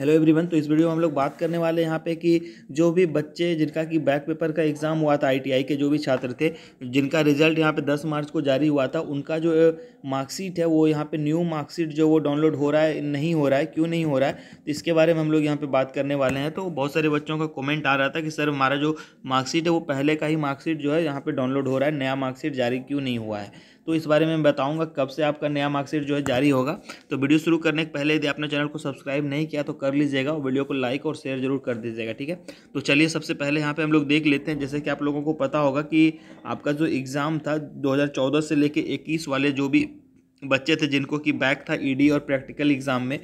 hello everyone तो इस video में हम लोग बात करने वाले हैं यहाँ पे कि जो भी बच्चे जिनका कि बैक पेपर का एग्ज़ाम हुआ था आईटीआई के जो भी छात्र थे जिनका रिजल्ट यहाँ पे 10 मार्च को जारी हुआ था उनका जो मार्कशीट है वो यहाँ पे न्यू मार्कशीट जो वो डाउनलोड हो रहा है नहीं हो रहा है क्यों नहीं हो रहा है तो इसके बारे में हम लोग यहाँ पर बात करने वाले हैं तो बहुत सारे बच्चों का कॉमेंट आ रहा था कि सर हमारा जो मार्कशीट है वो पहले का ही मार्कशीट जो है यहाँ पर डाउनलोड हो रहा है नया मार्कशीट जारी क्यों नहीं हुआ है तो इस बारे में बताऊँगा कब से आपका नया मार्कशीट जो है जारी होगा तो वीडियो शुरू करने के पहले यदि आपने चैनल को सब्सक्राइब नहीं किया तो कर लीजिएगा और वीडियो को लाइक और शेयर जरूर कर दीजिएगा ठीक है तो चलिए सबसे पहले यहाँ पर हम लोग देख लेते हैं जैसे कि आप लोगों को पता होगा कि आपका जो एग्ज़ाम था दो से लेकर इक्कीस वाले जो भी बच्चे थे जिनको कि बैक था ईडी e और प्रैक्टिकल एग्ज़ाम में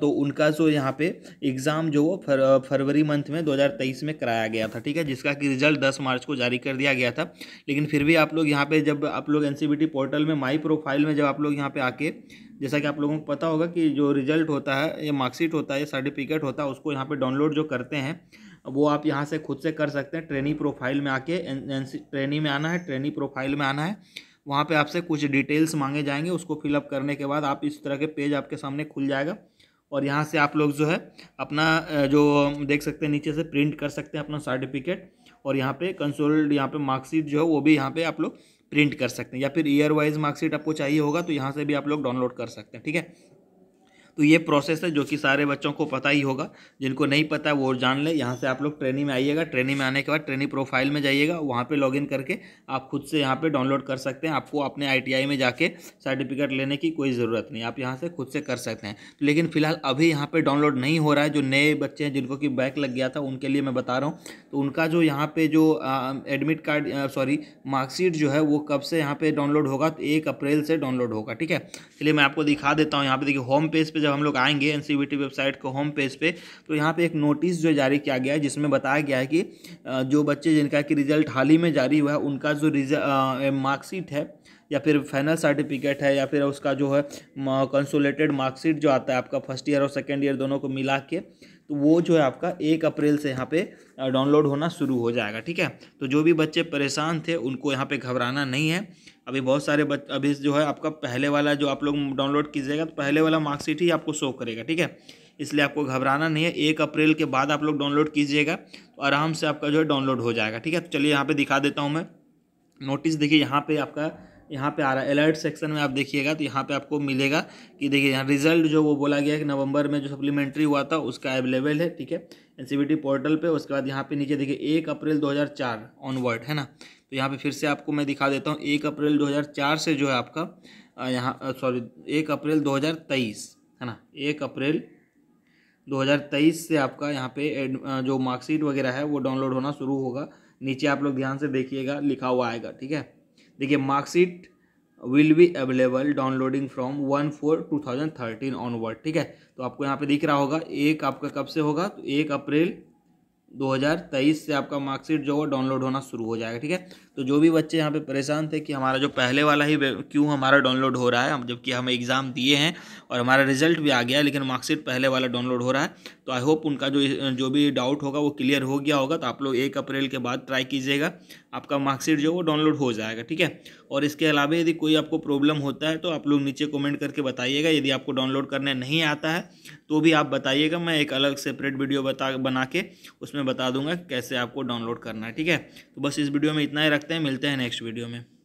तो उनका जो यहाँ पे एग्ज़ाम जो वो फर, फरवरी मंथ में 2023 में कराया गया था ठीक है जिसका कि रिजल्ट 10 मार्च को जारी कर दिया गया था लेकिन फिर भी आप लोग यहाँ पे जब आप लोग एन पोर्टल में माई प्रोफाइल में जब आप लोग यहाँ पे आके जैसा कि आप लोगों को पता होगा कि जो रिजल्ट होता है या मार्कशीट होता है या सर्टिफिकेट होता है उसको यहाँ पर डाउनलोड जो करते हैं वो आप यहाँ से खुद से कर सकते हैं ट्रेनी प्रोफाइल में आके एन ट्रेनी में आना है ट्रेनी प्रोफाइल में आना है वहाँ पे आपसे कुछ डिटेल्स मांगे जाएंगे उसको फिलअप करने के बाद आप इस तरह के पेज आपके सामने खुल जाएगा और यहाँ से आप लोग जो है अपना जो देख सकते हैं नीचे से प्रिंट कर सकते हैं अपना सर्टिफिकेट और यहाँ पे कंसोल्ड यहाँ पे मार्कशीट जो है वो भी यहाँ पे आप लोग प्रिंट कर सकते हैं या फिर ईयर वाइज मार्कशीट आपको चाहिए होगा तो यहाँ से भी आप लोग डाउनलोड कर सकते हैं ठीक है तो ये प्रोसेस है जो कि सारे बच्चों को पता ही होगा जिनको नहीं पता वो जान ले यहाँ से आप लोग ट्रेनिंग में आइएगा ट्रेनिंग में आने के बाद ट्रेनिंग प्रोफाइल में जाइएगा वहाँ पर लॉगिन करके आप खुद से यहाँ पर डाउनलोड कर सकते हैं आपको अपने आई में जाके सर्टिफिकेट लेने की कोई ज़रूरत नहीं आप यहाँ से खुद से कर सकते हैं लेकिन फिलहाल अभी यहाँ पर डाउनलोड नहीं हो रहा है जो नए बच्चे हैं जिनको कि बैक लग गया था उनके लिए मैं बता रहा हूँ तो उनका जो यहाँ पर जो एडमिट कार्ड सॉरी मार्कशीट जो है वो कब से यहाँ पे डाउनलोड होगा तो एक अप्रैल से डाउनलोड होगा ठीक है चलिए मैं आपको दिखा देता हूँ यहाँ पर देखिए होम पेज जब हम लोग आएंगे एन वेबसाइट e को होम पेज पे तो यहाँ पे एक नोटिस जो जारी किया गया है जिसमें बताया गया है कि जो बच्चे जिनका कि रिजल्ट हाल ही में जारी हुआ है उनका जो मार्कशीट है या फिर फाइनल सर्टिफिकेट है या फिर उसका जो है कंसोलेटेड मार्कशीट जो आता है आपका फर्स्ट ईयर और सेकेंड ईयर दोनों को मिला के तो वो जो है आपका एक अप्रैल से यहाँ पे डाउनलोड होना शुरू हो जाएगा ठीक है तो जो भी बच्चे परेशान थे उनको यहाँ पे घबराना नहीं है अभी बहुत सारे बच अभी जो है आपका पहले वाला जो आप लोग डाउनलोड कीजिएगा तो पहले वाला मार्कशीट ही आपको शो करेगा ठीक है इसलिए आपको घबराना नहीं है एक अप्रैल के बाद आप लोग डाउनलोड कीजिएगा तो आराम से आपका जो है डाउनलोड हो जाएगा ठीक है तो चलिए यहाँ पर दिखा देता हूँ मैं नोटिस देखिए यहाँ पर आपका यहाँ पे आ रहा है अलर्ट सेक्शन में आप देखिएगा तो यहाँ पे आपको मिलेगा कि देखिए यहाँ रिजल्ट जो वो बोला गया है कि नवंबर में जो सप्लीमेंट्री हुआ था उसका अवेलेबल है ठीक है एन पोर्टल पे उसके बाद यहाँ पे नीचे देखिए एक अप्रैल 2004 ऑनवर्ड है ना तो यहाँ पे फिर से आपको मैं दिखा देता हूँ एक अप्रैल दो से जो है आपका यहाँ सॉरी एक अप्रैल दो है ना एक अप्रैल 2023 से आपका यहाँ पे जो मार्कशीट वगैरह है वो डाउनलोड होना शुरू होगा नीचे आप लोग ध्यान से देखिएगा लिखा हुआ आएगा ठीक है देखिए marksheet will be available downloading from one four two thousand thirteen onward ठीक है तो आपको यहाँ पे दिख रहा होगा एक आपका कब से होगा तो एक अप्रैल 2023 से आपका मार्कशीट जो है डाउनलोड होना शुरू हो जाएगा ठीक है तो जो भी बच्चे यहाँ पे परेशान थे कि हमारा जो पहले वाला ही क्यों हमारा डाउनलोड हो रहा है जबकि हम एग्ज़ाम दिए हैं और हमारा रिजल्ट भी आ गया लेकिन मार्कशीट पहले वाला डाउनलोड हो रहा है तो आई होप उनका जो जो भी डाउट होगा वो क्लियर हो गया होगा तो आप लोग एक अप्रैल के बाद ट्राई कीजिएगा आपका मार्कशीट जो वो डाउनलोड हो जाएगा ठीक है और इसके अलावा यदि कोई आपको प्रॉब्लम होता है तो आप लोग नीचे कमेंट करके बताइएगा यदि आपको डाउनलोड करने नहीं आता है तो भी आप बताइएगा मैं एक अलग सेपरेट वीडियो बता बना के उसमें बता दूंगा कैसे आपको डाउनलोड करना है ठीक है तो बस इस वीडियो में इतना ही रखते हैं मिलते हैं नेक्स्ट वीडियो में